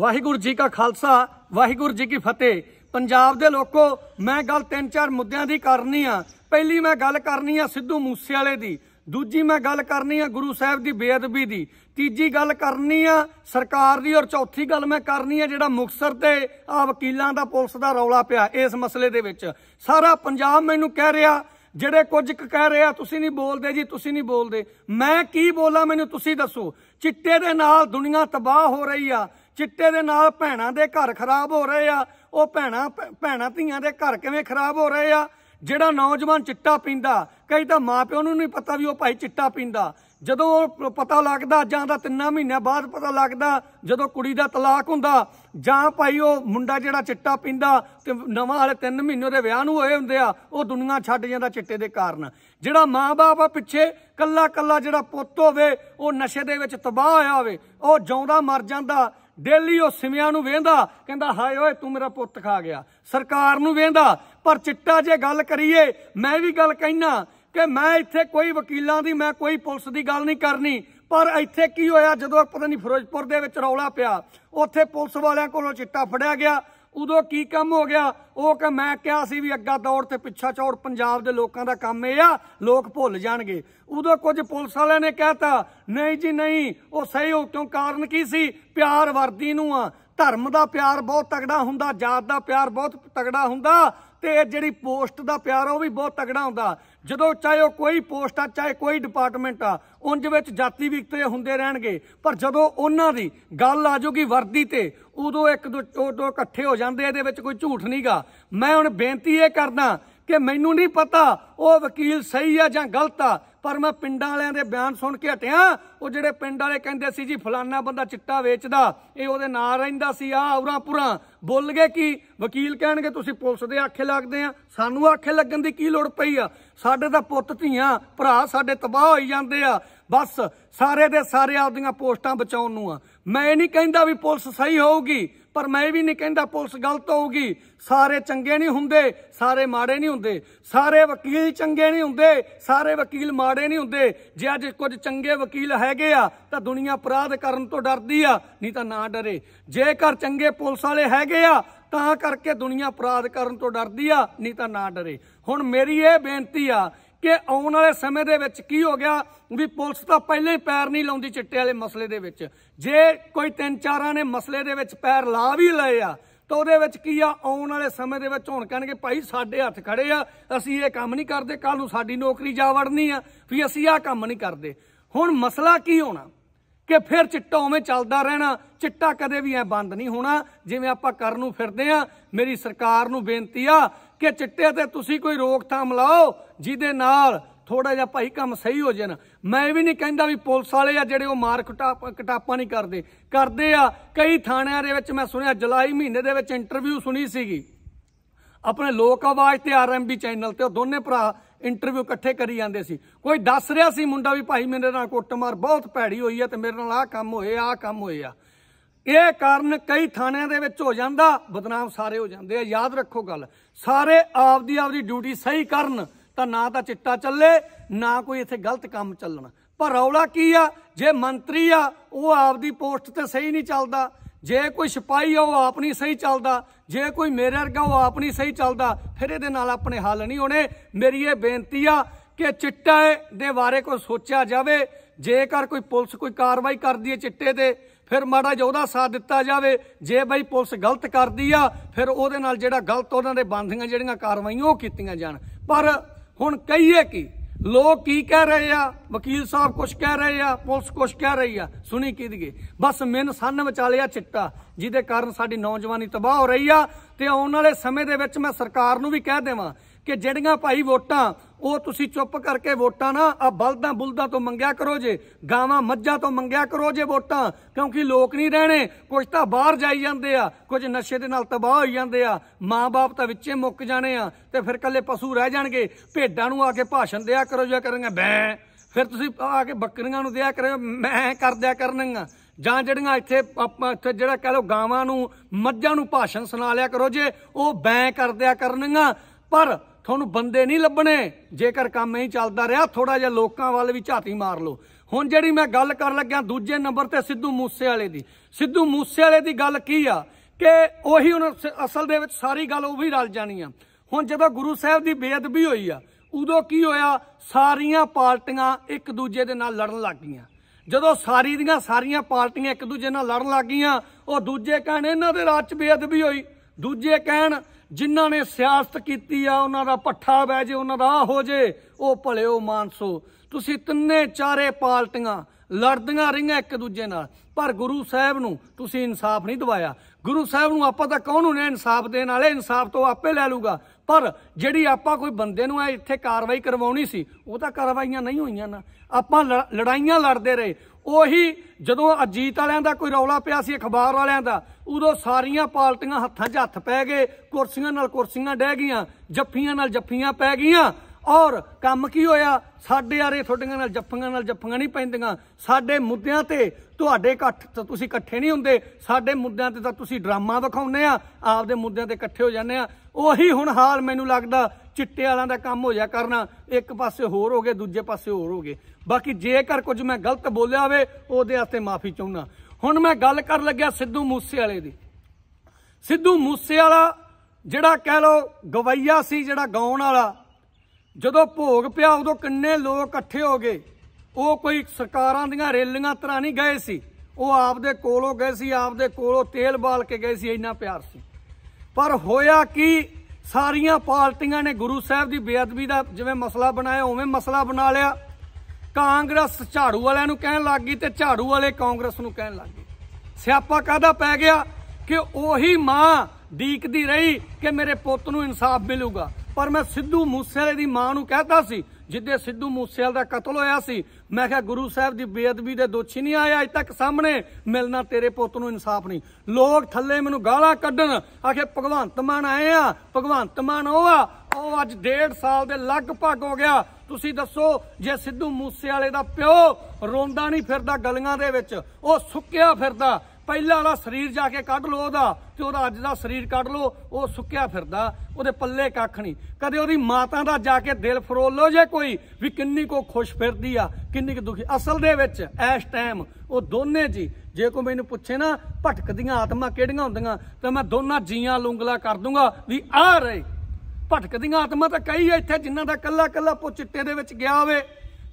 ਵਾਹਿਗੁਰੂ ਜੀ ਕਾ ਖਾਲਸਾ ਵਾਹਿਗੁਰੂ ਜੀ ਕੀ ਫਤਿਹ ਪੰਜਾਬ ਦੇ ਲੋਕੋ ਮੈਂ ਗੱਲ ਤਿੰਨ ਚਾਰ ਮੁੱਦਿਆਂ ਦੀ ਕਰਨੀ ਆ ਪਹਿਲੀ ਮੈਂ ਗੱਲ ਕਰਨੀ ਆ ਸਿੱਧੂ ਮੂਸੇ ਵਾਲੇ ਦੀ ਦੂਜੀ ਮੈਂ ਗੱਲ ਕਰਨੀ ਆ ਗੁਰੂ ਸਾਹਿਬ ਦੀ ਬੇਅਦਬੀ ਦੀ ਤੀਜੀ ਗੱਲ ਕਰਨੀ ਆ ਸਰਕਾਰ ਦੀ ਔਰ ਚੌਥੀ ਗੱਲ ਮੈਂ ਕਰਨੀ ਆ ਜਿਹੜਾ ਮੁਕਸਰ ਤੇ ਆ ਵਕੀਲਾਂ ਦਾ ਪੁਲਿਸ ਦਾ ਰੌਲਾ ਪਿਆ ਇਸ ਮਸਲੇ ਦੇ ਵਿੱਚ ਸਾਰਾ ਪੰਜਾਬ ਮੈਨੂੰ ਕਹਿ ਰਿਹਾ ਜਿਹੜੇ ਕੁਝ ਕਹਿ ਰਹੇ ਆ ਤੁਸੀਂ ਨਹੀਂ ਬੋਲਦੇ ਜੀ ਤੁਸੀਂ ਨਹੀਂ ਬੋਲਦੇ ਮੈਂ ਕੀ ਬੋਲਾਂ ਮੈਨੂੰ ਤੁਸੀਂ ਦੱਸੋ ਚਿੱਟੇ ਦੇ ਨਾਲ ਦੁਨੀਆ ਤਬਾਹ ਹੋ ਰਹੀ ਆ ਚਿੱਟੇ ਦੇ ਨਾਲ ਭੈਣਾਂ ਦੇ ਘਰ ਖਰਾਬ ਹੋ ਰਹੇ ਆ ਉਹ ਭੈਣਾਂ ਭੈਣਾਂ ਧੀਆਂ ਦੇ ਘਰ ਕਿਵੇਂ ਖਰਾਬ ਹੋ ਰਹੇ ਆ ਜਿਹੜਾ ਨੌਜਵਾਨ ਚਿੱਟਾ ਪੀਂਦਾ ਕਈ ਤਾਂ ਮਾਪਿਓ ਨੂੰ ਨਹੀਂ ਪਤਾ ਵੀ ਉਹ ਭਾਈ ਚਿੱਟਾ ਪੀਂਦਾ ਜਦੋਂ ਉਹ ਪਤਾ ਲੱਗਦਾ ਜਾਂ ਦਾ ਤਿੰਨਾਂ ਮਹੀਨਿਆਂ ਬਾਅਦ ਪਤਾ ਲੱਗਦਾ ਜਦੋਂ ਕੁੜੀ ਦਾ ਤਲਾਕ ਹੁੰਦਾ ਜਾਂ ਭਾਈ ਉਹ ਮੁੰਡਾ ਜਿਹੜਾ ਚਿੱਟਾ ਪੀਂਦਾ ਤੇ ਨਵਾਂ ਵਾਲੇ 3 ਮਹੀਨੇ ਦੇ ਵਿਆਹ ਨੂੰ ਹੋਏ ਹੁੰਦੇ ਆ ਉਹ ਦੁਨੀਆ ਛੱਡ ਜਾਂਦਾ ਚਿੱਟੇ ਦੇ ਕਾਰਨ ਜਿਹੜਾ ਮਾਪੇ ਪਿੱਛੇ ਕੱਲਾ ਕੱਲਾ ਜਿਹੜਾ ਪੁੱਤ ਹੋਵੇ ਉਹ ਨਸ਼ੇ ਦੇ ਵਿੱਚ ਤਬਾਹ ਹੋਇਆ ਹੋਵੇ ਉਹ ਜਿਉਂਦਾ ਮਰ ਜਾਂਦਾ ਡੇਲੀ ਉਹ ਸਿਮਿਆਂ ਨੂੰ ਵੇਂਦਾ ਕਹਿੰਦਾ ਹਾਏ ਓਏ ਤੂੰ ਮੇਰਾ ਪੁੱਤ ਖਾ ਗਿਆ ਸਰਕਾਰ ਨੂੰ ਵੇਂਦਾ ਪਰ ਚਿੱਟਾ ਜੇ ਗੱਲ ਕਰੀਏ ਮੈਂ ਵੀ ਗੱਲ ਕਹਿਣਾ ਕਿ ਮੈਂ ਇੱਥੇ ਕੋਈ ਵਕੀਲਾਂ ਦੀ ਮੈਂ ਕੋਈ ਪੁਲਿਸ ਦੀ ਗੱਲ ਨਹੀਂ ਕਰਨੀ ਪਰ ਇੱਥੇ ਕੀ ਹੋਇਆ ਜਦੋਂ ਪਤਾ ਨਹੀਂ ਫਿਰੋਜ਼ਪੁਰ ਦੇ ਵਿੱਚ ਰੌਲਾ ਪਿਆ ਉੱਥੇ ਪੁਲਿਸ ਵਾਲਿਆਂ ਕੋਲੋਂ ਚਿੱਟਾ ਫੜਿਆ ਗਿਆ ਉਦੋਂ ਕੀ ਕੰਮ ਹੋ ਗਿਆ ਉਹ ਕਿ ਮੈਂ ਕਿਹਾ ਸੀ ਵੀ ਅੱਗਾ ਦੌੜ ਤੇ ਪਿੱਛਾ ਚੌੜ ਪੰਜਾਬ ਦੇ ਲੋਕਾਂ ਦਾ ਕੰਮ ਇਹ ਆ ਲੋਕ ਭੁੱਲ ਜਾਣਗੇ ਉਦੋਂ ਕੁਝ ਪੁਲਿਸ ਵਾਲਿਆਂ ਨੇ ਕਹਿਤਾ ਨਹੀਂ ਜੀ ਨਹੀਂ ਉਹ ਸਹੀ ਹੋ ਕਿਉਂ ਕਾਰਨ ਕੀ ਸੀ ਪਿਆਰ ਵਰਦੀ ਨੂੰ ਆ ਧਰਮ ਦਾ ਪਿਆਰ ਬਹੁਤ ਤਗੜਾ ਹੁੰਦਾ ਜਾਤ ਦਾ ਪਿਆਰ ਬਹੁਤ ਤਗੜਾ ਹੁੰਦਾ ਤੇ ਜਿਹੜੀ ਪੋਸਟ ਦਾ ਪਿਆਰ ਆ ਉਹ ਵੀ ਬਹੁਤ ਤਗੜਾ ਹੁੰਦਾ ਜਦੋਂ ਚਾਹੇ ਉਹ ਕੋਈ ਪੋਸਟ ਆ ਚਾਹੇ ਕੋਈ ਡਿਪਾਰਟਮੈਂਟ ਆ ਉੰਜ ਵਿੱਚ ਜਾਤੀ ਵਿਕਤੇ ਹੁੰਦੇ ਰਹਿਣਗੇ ਪਰ ਜਦੋਂ ਉਹਨਾਂ ਦੀ ਗੱਲ ਆ ਜੂਗੀ ਵਰਦੀ ਤੇ ਉਦੋਂ ਇੱਕ ਦੋ ਇਕੱਠੇ ਹੋ ਜਾਂਦੇ ਇਹਦੇ ਵਿੱਚ ਕੋਈ ਝੂਠ ਨਹੀਂਗਾ ਮੈਂ ਹੁਣ ਬੇਨਤੀ ਇਹ ਕਰਦਾ ਕਿ ਮੈਨੂੰ ਨਹੀਂ ਪਤਾ ਉਹ ਵਕੀਲ ਸਹੀ ਆ ਜਾਂ ਗਲਤ ਆ ਪਰ ਮੈਂ ਪਿੰਡਾਂ ਵਾਲਿਆਂ ਦੇ ਬਿਆਨ ਸੁਣ ਕੇ ਹਟਿਆ ਉਹ ਜਿਹੜੇ ਪਿੰਡ ਵਾਲੇ ਕਹਿੰਦੇ ਸੀ ਜੀ ਫਲਾਨਾ ਬੰਦਾ ਚਿੱਟਾ ਵੇਚਦਾ ਇਹ ਉਹਦੇ ਨਾਲ ਰਹਿੰਦਾ ਸੀ ਆ ਔਰਾ ਪੁਰਾ ਬੋਲ ਗਏ ਕਿ ਵਕੀਲ ਕਹਿਣਗੇ ਤੁਸੀਂ ਪੁਲਿਸ ਦੇ ਆਖੇ ਲੱਗਦੇ ਆ ਸਾਨੂੰ ਆਖੇ ਲੱਗਣ ਦੀ ਕੀ ਲੋੜ ਪਈ ਆ ਸਾਡੇ ਤਾਂ ਪੁੱਤ ਧੀਆਂ ਭਰਾ ਸਾਡੇ ਤਬਾਹ ਹੋਈ ਜਾਂਦੇ ਆ ਬਸ ਸਾਰੇ ਦੇ ਸਾਰੇ ਆਪਦੀਆਂ ਪੋਸਟਾਂ ਬਚਾਉਣ ਨੂੰ ਆ ਮੈਂ ਇਹ ਨਹੀਂ ਕਹਿੰਦਾ ਵੀ ਪੁਲਿਸ ਸਹੀ ਹੋਊਗੀ ਪਰ ਮੈਂ ਵੀ ਨਹੀਂ ਕਹਿੰਦਾ ਪੁਲਿਸ ਗਲਤ ਹੋਊਗੀ ਸਾਰੇ ਚੰਗੇ ਨਹੀਂ ਹੁੰਦੇ ਸਾਰੇ ਮਾੜੇ ਨਹੀਂ ਹੁੰਦੇ ਸਾਰੇ ਵਕੀਲ ਚੰਗੇ ਨਹੀਂ ਹੁੰਦੇ ਸਾਰੇ ਵਕੀਲ ਮਾੜੇ ਨਹੀਂ ਹੁੰਦੇ ਜੇ ਅੱਜ ਕੁਝ ਚੰਗੇ ਵਕੀਲ ਹੈਗੇ ਆ ਤਾਂ ਦੁਨੀਆ ਅਪਰਾਧ ਕਰਨ ਤੋਂ ਡਰਦੀ ਆ ਨਹੀਂ ਤਾਂ ਨਾ ਡਰੇ ਜੇਕਰ ਚੰਗੇ ਪੁਲਿਸ ਵਾਲੇ ਹੈਗੇ ਆ ਤਾਂ ਕਰਕੇ ਦੁਨੀਆ ਅਪਰਾਧ ਕਰਨ ਤੋਂ ਡਰਦੀ ਆ ਨਹੀਂ ਤਾਂ ਨਾ ਡਰੇ ਹੁਣ ਮੇਰੀ ਇਹ ਬੇਨਤੀ ਆ ਕਿ ਆਉਣ ਵਾਲੇ ਸਮੇਂ ਦੇ ਵਿੱਚ ਕੀ ਹੋ ਗਿਆ ਵੀ ਪੁਲਿਸ ਤਾਂ ਪਹਿਲਾਂ ਹੀ ਪੈਰ ਨਹੀਂ ਲਾਉਂਦੀ ਚਿੱਟੇ ਵਾਲੇ ਮਸਲੇ ਦੇ ਵਿੱਚ ਜੇ ਕੋਈ ਤਿੰਨ ਚਾਰਾਂ ਨੇ ਮਸਲੇ ਦੇ ਵਿੱਚ ਪੈਰ ਲਾ ਵੀ ਲਏ ਆ ਤਾਂ ਉਹਦੇ ਵਿੱਚ ਕੀ ਆ ਆਉਣ ਵਾਲੇ ਸਮੇਂ ਦੇ ਵਿੱਚ ਹੁਣ ਕਹਿਣਗੇ ਭਾਈ ਸਾਡੇ ਹੱਥ ਖੜੇ ਆ ਅਸੀਂ ਇਹ ਕੰਮ ਨਹੀਂ ਕਰਦੇ ਕੱਲ ਨੂੰ ਸਾਡੀ ਨੌਕਰੀ ਜਾ ਵੜਨੀ ਆ ਵੀ ਅਸੀਂ ਆਹ ਕੰਮ ਨਹੀਂ ਕਰਦੇ ਹੁਣ ਮਸਲਾ ਕੀ ਹੋਣਾ ਕਿ ਫਿਰ ਚਿੱਟਾ ਉਵੇਂ ਚੱਲਦਾ ਰਹਿਣਾ ਚਿੱਟਾ ਕਦੇ ਵੀ ਐ ਬੰਦ ਨਹੀਂ ਹੋਣਾ ਜਿਵੇਂ ਆਪਾਂ ਕਰਨ ਨੂੰ ਫਿਰਦੇ ਆ ਮੇਰੀ ਸਰਕਾਰ ਨੂੰ ਬੇਨਤੀ ਆ ਕਿ ਚਿੱਟੇ ਤੇ ਤੁਸੀਂ ਕੋਈ ਰੋਕਥਾਮ ਲਾਓ ਜਿਹਦੇ ਨਾਲ ਥੋੜਾ ਜਿਹਾ ਭਾਈ ਕੰਮ ਸਹੀ ਹੋ ਜਾਣ ਮੈਂ ਵੀ ਨਹੀਂ ਕਹਿੰਦਾ ਵੀ ਪੁਲਿਸ ਵਾਲੇ ਆ ਜਿਹੜੇ ਉਹ ਮਾਰ ਕਟਾਪਾ ਨਹੀਂ ਕਰਦੇ ਕਰਦੇ ਆ ਕਈ ਥਾਣਿਆਂ ਦੇ ਵਿੱਚ ਮੈਂ ਸੁਣਿਆ ਜੁਲਾਈ ਮਹੀਨੇ ਦੇ ਵਿੱਚ ਇੰਟਰਵਿਊ ਸੁਣੀ ਸੀਗੀ ਆਪਣੇ ਲੋਕ ਆਵਾਜ਼ ਤੇ ਆਰਐਮਬੀ ਚੈਨਲ ਤੇ ਉਹ ਦੋਨੇ ਭਰਾ ਇੰਟਰਵਿਊ ਇਕੱਠੇ ਕਰੀ ਜਾਂਦੇ ਸੀ ਕੋਈ ਦੱਸ ਰਿਹਾ ਸੀ ਮੁੰਡਾ ਵੀ ਭਾਈ ਮੇਰੇ ਨਾਲ ਕੁੱਟਮਾਰ ਬਹੁਤ ਭੈੜੀ ਹੋਈ ਹੈ ਤੇ ਮੇਰੇ ਨਾਲ ਆਹ ਕੰਮ ਹੋਏ ਆਹ ਕੰਮ ਹੋਏ ਆ ਇਹ ਕਾਰਨ ਕਈ ਥਾਣਿਆਂ ਦੇ ਵਿੱਚ ਹੋ ਜਾਂਦਾ ਬਦਨਾਮ ਸਾਰੇ ਹੋ ਜਾਂਦੇ ਆ ਯਾਦ ਰੱਖੋ ਗੱਲ ਸਾਰੇ ਆਪਦੀ ਆਪਦੀ ਡਿਊਟੀ ਸਹੀ ਕਰਨ ਤਾਂ ਨਾ ਤਾਂ ਚਿੱਟਾ ਚੱਲੇ ਨਾ ਕੋਈ ਇੱਥੇ ਗਲਤ ਕੰਮ ਚੱਲਣਾ ਪਰ ਰੌਲਾ ਕੀ ਆ ਜੇ ਮੰਤਰੀ ਆ ਉਹ ਆਪਦੀ ਪੋਸਟ ਤੇ ਸਹੀ ਨਹੀਂ ਚੱਲਦਾ ਜੇ ਕੋਈ ਸਿਪਾਹੀ ਆ ਉਹ ਆਪ ਨਹੀਂ ਸਹੀ ਚੱਲਦਾ ਜੇ ਕੋਈ ਮੇਰੇ ਵਰਗਾ ਉਹ ਆਪ ਨਹੀਂ ਸਹੀ ਚੱਲਦਾ ਫਿਰ ਇਹਦੇ ਨਾਲ ਆਪਣੇ ਹੱਲ ਨਹੀਂ ਹੋਣੇ ਮੇਰੀ ਇਹ ਬੇਨਤੀ ਆ ਕਿ ਚਿੱਟਾ ਦੇ ਬਾਰੇ ਕੋਈ ਸੋਚਿਆ ਜਾਵੇ ਜੇਕਰ ਕੋਈ ਪੁਲਿਸ ਕੋਈ ਕਾਰਵਾਈ ਕਰਦੀ ਹੈ ਚਿੱਟੇ ਤੇ ਫਿਰ ਮਾੜਾ ਜਿਹਾ ਉਹਦਾ ਸਾਥ ਦਿੱਤਾ ਜਾਵੇ ਜੇ ਬਈ ਪੁਲਿਸ ਗਲਤ ਕਰਦੀ ਆ ਫਿਰ ਉਹਦੇ ਨਾਲ ਜਿਹੜਾ ਗਲਤ ਉਹਨਾਂ ਦੇ ਬੰਦੀਆਂ ਜਿਹੜੀਆਂ ਕਾਰਵਾਈਆਂ ਉਹ ਕੀਤੀਆਂ ਜਾਣ ਪਰ ਹੁਣ ਕਹੀਏ ਕੀ ਲੋਕ ਕੀ ਕਹਿ ਰਹੇ ਆ ਵਕੀਲ ਸਾਹਿਬ ਕੁਝ ਕਹਿ ਰਹੇ ਆ ਪੁਲਿਸ ਕੁਝ ਕਹਿ ਰਹੀ ਆ ਸੁਣੀ ਕਿਦਗੇ ਬਸ ਮੈਨ ਸੰਨ ਵਿਚਾਲਿਆ ਚਿੱਟਾ ਜਿਹਦੇ ਕਾਰਨ ਸਾਡੀ ਨੌਜਵਾਨੀ ਤਬਾਹ ਹੋ ਰਹੀ ਆ ਤੇ ਆਉਣ ਵਾਲੇ ਸਮੇਂ ਦੇ ਵਿੱਚ ਮੈਂ ਸਰਕਾਰ ਨੂੰ ਵੀ ਕਹਿ ਦੇਵਾਂ ਕਿ ਜਿਹੜੀਆਂ ਭਾਈ ਵੋਟਾਂ ਉਹ ਤੁਸੀਂ ਚੁੱਪ ਕਰਕੇ ਵੋਟਾਂ ਨਾ ਆ ਬਲਦਾਂ ਬੁਲਦਾਂ ਤੋਂ ਮੰਗਿਆ ਕਰੋ ਜੇ ਗਾਵਾਂ ਮੱਝਾਂ ਤੋਂ ਮੰਗਿਆ ਕਰੋ ਜੇ ਵੋਟਾਂ ਕਿਉਂਕਿ ਲੋਕ ਨਹੀਂ ਰਹਿਣੇ ਕੁਝ ਤਾਂ ਬਾਹਰ ਜਾਈ ਜਾਂਦੇ ਆ ਕੁਝ ਨਸ਼ੇ ਦੇ ਨਾਲ ਤਬਾਹ ਹੋਈ ਜਾਂਦੇ ਆ ਮਾਂ-ਬਾਪ ਤਾਂ ਵਿੱਚੇ ਮੁੱਕ ਜਾਣੇ ਆ ਤੇ ਫਿਰ ਕੱਲੇ ਪਸ਼ੂ ਰਹਿ ਜਾਣਗੇ ਭੇਡਾਂ ਨੂੰ ਆ ਕੇ ਭਾਸ਼ਣ ਦਿਆ ਕਰੋ ਜਾਂ ਕਰਾਂਗੇ ਬੈ ਫਿਰ ਤੁਸੀਂ ਆ ਕੇ ਬੱਕਰੀਆਂ ਨੂੰ ਦਿਆ ਕਰੋ ਮੈਂ ਕਰ ਦਿਆ ਜਾਂ ਜਿਹੜੀਆਂ ਇੱਥੇ ਆਪਾਂ ਇੱਥੇ ਜਿਹੜਾ ਕਹ ਲੋ ਗਾਵਾਂ ਨੂੰ ਮੱਝਾਂ ਨੂੰ ਭਾਸ਼ਣ ਸੁਣਾ ਲਿਆ ਕਰੋ ਜੇ ਉਹ ਬੈਂ ਕਰ ਦਿਆ ਪਰ ਤੁਹਾਨੂੰ ਬੰਦੇ ਨਹੀਂ ਲੱਭਣੇ ਜੇਕਰ ਕੰਮ ਇਹ ਚੱਲਦਾ ਰਿਹਾ ਥੋੜਾ ਜਿਹਾ ਲੋਕਾਂ ਵੱਲ ਵੀ ਝਾਤੀ ਮਾਰ ਲਓ ਹੁਣ ਜਿਹੜੀ ਮੈਂ ਗੱਲ ਕਰਨ ਲੱਗਿਆ ਦੂਜੇ ਨੰਬਰ ਤੇ ਸਿੱਧੂ ਮੂਸੇ ਵਾਲੇ ਦੀ ਸਿੱਧੂ ਮੂਸੇ ਵਾਲੇ ਦੀ ਗੱਲ ਕੀ ਆ ਕਿ ਉਹੀ ਉਹਨਾਂ ਅਸਲ ਦੇ ਵਿੱਚ ਸਾਰੀ ਗੱਲ ਉਹ ਵੀ ਰਲ ਜਾਣੀ ਆ ਹੁਣ ਜਦੋਂ ਗੁਰੂ ਸਾਹਿਬ ਦੀ ਬੇਅਦਬੀ ਹੋਈ ਆ ਉਦੋਂ ਕੀ ਹੋਇਆ ਸਾਰੀਆਂ ਪਾਰਟੀਆਂ ਇੱਕ ਦੂਜੇ ਦੇ ਨਾਲ ਲੜਨ ਲੱਗ ਗਈਆਂ ਜਦੋਂ ਸਾਰੀ ਦੀਆਂ ਸਾਰੀਆਂ ਪਾਰਟੀਆਂ ਇੱਕ ਦੂਜੇ ਨਾਲ ਲੜਨ ਲੱਗ ਗਈਆਂ ਉਹ ਦੂਜੇ ਕਹਿਣ ਇਹਨਾਂ ਦੇ ਰਾਜ 'ਚ ਬੇਅਦਬੀ ਹੋਈ ਦੂਜੇ ਕਹਿਣ ਜਿਨ੍ਹਾਂ ਨੇ ਸਿਆਸਤ ਕੀਤੀ ਆ ਉਹਨਾਂ ਦਾ ਪੱਠਾ ਬਹਿ ਜੇ ਉਹਨਾਂ ਦਾ ਆ ਹੋ ਜੇ ਉਹ ਭਲਿਓ ਮਾਨਸੋ ਤੁਸੀਂ ਤਿੰਨੇ ਚਾਰੇ ਪਾਲਟੀਆਂ ਲੜਦੀਆਂ ਰਹੀਆਂ ਇੱਕ ਦੂਜੇ ਨਾਲ ਪਰ ਗੁਰੂ ਸਾਹਿਬ ਨੂੰ ਤੁਸੀਂ ਇਨਸਾਫ ਨਹੀਂ ਦਵਾਇਆ ਗੁਰੂ ਸਾਹਿਬ ਨੂੰ ਆਪਾਂ ਤਾਂ ਕੌਣ ਹੁੰਨੇ ਇਨਸਾਫ ਦੇਣ ਵਾਲੇ ਇਨਸਾਫ ਤੋਂ ਆਪੇ ਲੈ ਲੂਗਾ ਪਰ ਜਿਹੜੀ ਆਪਾਂ ਕੋਈ ਬੰਦੇ ਨੂੰ ਇੱਥੇ ਕਾਰਵਾਈ ਕਰਵਾਉਣੀ ਸੀ ਉਹ ਤਾਂ ਕਾਰਵਾਈਆਂ ਨਹੀਂ ਹੋਈਆਂ ਨਾ ਆਪਾਂ ਲੜਾਈਆਂ ਲੜਦੇ ਰਹੇ ਉਹੀ ਜਦੋਂ ਅਜੀਤ ਵਾਲਿਆਂ ਦਾ ਕੋਈ ਰੌਲਾ ਪਿਆ ਸੀ ਅਖਬਾਰ ਵਾਲਿਆਂ ਦਾ ਉਦੋਂ ਸਾਰੀਆਂ ਪਾਰਟੀਆਂ ਹੱਥਾਂ 'ਚ ਹੱਥ ਪੈ ਗਏ ਕੁਰਸੀਆਂ ਨਾਲ ਕੁਰਸੀਆਂ ਡਹਿ ਗਈਆਂ ਜੱਫੀਆਂ ਨਾਲ ਜੱਫੀਆਂ ਪੈ ਗਈਆਂ ਔਰ ਕੰਮ ਕੀ ਹੋਇਆ ਸਾਡੇ ਆਰੇ ਤੁਹਾਡੀਆਂ ਨਾਲ ਜੱਫੀਆਂ ਨਾਲ ਜੱਫੀਆਂ ਨਹੀਂ ਪੈਂਦੀਆਂ ਸਾਡੇ ਮੁੱਦਿਆਂ ਤੇ ਤੁਹਾਡੇ ਇਕੱਠ ਤੁਸੀਂ ਇਕੱਠੇ ਨਹੀਂ ਹੁੰਦੇ ਸਾਡੇ ਮੁੱਦਿਆਂ ਤੇ ਤਾਂ ਤੁਸੀਂ ਡਰਾਮਾ ਵਿਖਾਉਂਦੇ ਆ ਆਪਦੇ ਮੁੱਦਿਆਂ ਤੇ ਇਕੱਠੇ ਹੋ ਜਾਂਦੇ ਆ ਉਹੀ ਹੁਣ ਹਾਲ ਮੈਨੂੰ ਲੱਗਦਾ ਚਿੱਟੇ ਵਾਲਾਂ ਦਾ ਕੰਮ ਹੋ ਜਾ ਕਰਨਾ ਇੱਕ ਪਾਸੇ ਹੋਰ ਹੋ ਗਏ ਦੂਜੇ ਪਾਸੇ ਹੋਰ ਹੋ ਗਏ ਬਾਕੀ ਜੇਕਰ ਕੁਝ ਮੈਂ ਗਲਤ ਬੋਲਿਆ ਹੋਵੇ ਉਹਦੇ ਵਾਸਤੇ ਮਾਫੀ ਚਾਹੁੰਦਾ ਹੁਣ ਮੈਂ ਗੱਲ ਕਰਨ ਲੱਗਿਆ ਸਿੱਧੂ ਮੂਸੇ ਵਾਲੇ ਦੀ ਸਿੱਧੂ ਮੂਸੇ ਵਾਲਾ ਜਿਹੜਾ ਕਹਿ ਲੋ ਗਵਈਆ ਸੀ ਜਿਹੜਾ ਗਾਉਣ ਵਾਲਾ ਜਦੋਂ ਭੋਗ ਪਿਆ ਉਦੋਂ ਕਿੰਨੇ ਲੋਕ ਇਕੱਠੇ ਹੋ ਗਏ ਉਹ ਕੋਈ ਸਰਕਾਰਾਂ ਦੀਆਂ ਰੇਲੀਆਂ ਤਰ੍ਹਾਂ ਨਹੀਂ ਗਏ ਸੀ ਉਹ ਆਪਦੇ ਕੋਲੋਂ ਗਏ ਸੀ ਆਪਦੇ ਕੋਲੋਂ ਤੇਲ ਬਾਲ ਕੇ ਗਏ ਸੀ ਇੰਨਾ ਪਿਆਰ ਸੀ ਪਰ ਹੋਇਆ ਕਿ ਸਾਰੀਆਂ ਪਾਰਟੀਆਂ ਨੇ ਗੁਰੂ ਸਾਹਿਬ ਦੀ ਬੇਅਦਬੀ ਦਾ ਜਿਵੇਂ ਮਸਲਾ ਬਣਾਇਆ ਉਵੇਂ ਮਸਲਾ ਬਣਾ ਲਿਆ ਕਾਂਗਰਸ ਝਾੜੂ ਵਾਲਿਆਂ ਨੂੰ ਕਹਿਣ ਲੱਗ ਗਈ ਤੇ ਝਾੜੂ ਵਾਲੇ ਕਾਂਗਰਸ ਨੂੰ ਕਹਿਣ ਲੱਗ ਗਏ ਸਿਆਪਾ ਕਾਦਾ ਪੈ ਗਿਆ ਕਿ ਉਹੀ ਮਾਂ ਦੀਕਦੀ ਰਹੀ ਕਿ ਮੇਰੇ ਪੁੱਤ ਨੂੰ ਇਨਸਾਫ ਮਿਲੂਗਾ ਪਰ ਮੈਂ ਸਿੱਧੂ ਮੂਸੇਵਾਲੇ ਦੀ ਮਾਂ ਨੂੰ ਕਹਿਤਾ ਸੀ ਜਿੱਦੇ ਸਿੱਧੂ ਮੂਸੇਵਾਲ ਦਾ ਕਤਲ ਹੋਇਆ ਸੀ ਮੈਂ ਕਿਹਾ ਗੁਰੂ ਸਾਹਿਬ ਦੀ ਬੇਅਦਬੀ ਦੇ ਦੋਸ਼ੀ ਨਹੀਂ ਆਇਆ ਅਜ ਤੱਕ ਸਾਹਮਣੇ ਮਿਲਣਾ ਤੇਰੇ ਪੁੱਤ ਨੂੰ ਇਨਸਾਫ ਨਹੀਂ ਲੋਕ ਥੱਲੇ ਮੈਨੂੰ ਗਾਲਾਂ ਕੱਢਣ ਆਖੇ ਭਗਵੰਤ ਮਾਨ ਆਏ ਆ ਭਗਵੰਤ ਮਾਨ ਉਹ ਆ ਉਹ ਅੱਜ 1.5 ਸਾਲ ਦੇ ਲਗਭਗ ਹੋ ਗਿਆ ਤੁਸੀਂ ਦੱਸੋ ਜੇ ਸਿੱਧੂ ਮੂਸੇ ਵਾਲੇ ਦਾ ਪਿਓ ਰੋਂਦਾ ਨਹੀਂ ਫਿਰਦਾ ਗਲੀਆਂ ਦੇ ਵਿੱਚ ਉਹ ਸੁੱਕਿਆ ਫਿਰਦਾ ਪਹਿਲਾਂ ਵਾਲਾ ਸਰੀਰ ਜਾ ਕੇ ਕੱਢ ਲੋ ਉਹਦਾ ਤੇ ਉਹਦਾ ਅੱਜ ਦਾ ਸਰੀਰ ਕੱਢ ਲੋ ਉਹ ਸੁੱਕਿਆ ਫਿਰਦਾ ਉਹਦੇ ਪੱਲੇ ਕੱਖ ਨਹੀਂ ਕਦੇ ਉਹਦੀ ਮਾਤਾ ਦਾ ਜਾ ਕੇ ਦਿਲ ਫਰੋਲ ਲੋ ਜੇ ਕੋਈ ਵੀ ਕਿੰਨੀ ਕੋ ਖੁਸ਼ ਫਿਰਦੀ ਆ ਕਿੰਨੀ ਕੋ ਦੁਖੀ ਅਸਲ ਦੇ ਵਿੱਚ ਐਸ ਟਾਈਮ ਉਹ ਦੋਨੇ ਜੀ ਜੇ ਕੋ ਮੈਨੂੰ ਪੁੱਛੇ ਨਾ ਭਟਕਦੀਆਂ ਆਤਮਾ ਕਿਹੜੀਆਂ ਹੁੰਦੀਆਂ ਤਾਂ ਮੈਂ ਦੋਨਾਂ ਜੀਆਂ ਲੁੰਗਲਾ ਕਰ ਦੂੰਗਾ ਵੀ ਆ ਰਹੇ ਭਟਕਦੀਆਂ ਆਤਮਾ ਤਾਂ ਕਈ ਆ ਇੱਥੇ ਜਿਨ੍ਹਾਂ ਦਾ ਕੱਲਾ ਕੱਲਾ ਪੁੱਤ ਚਿੱਟੇ ਦੇ ਵਿੱਚ ਗਿਆ ਹੋਵੇ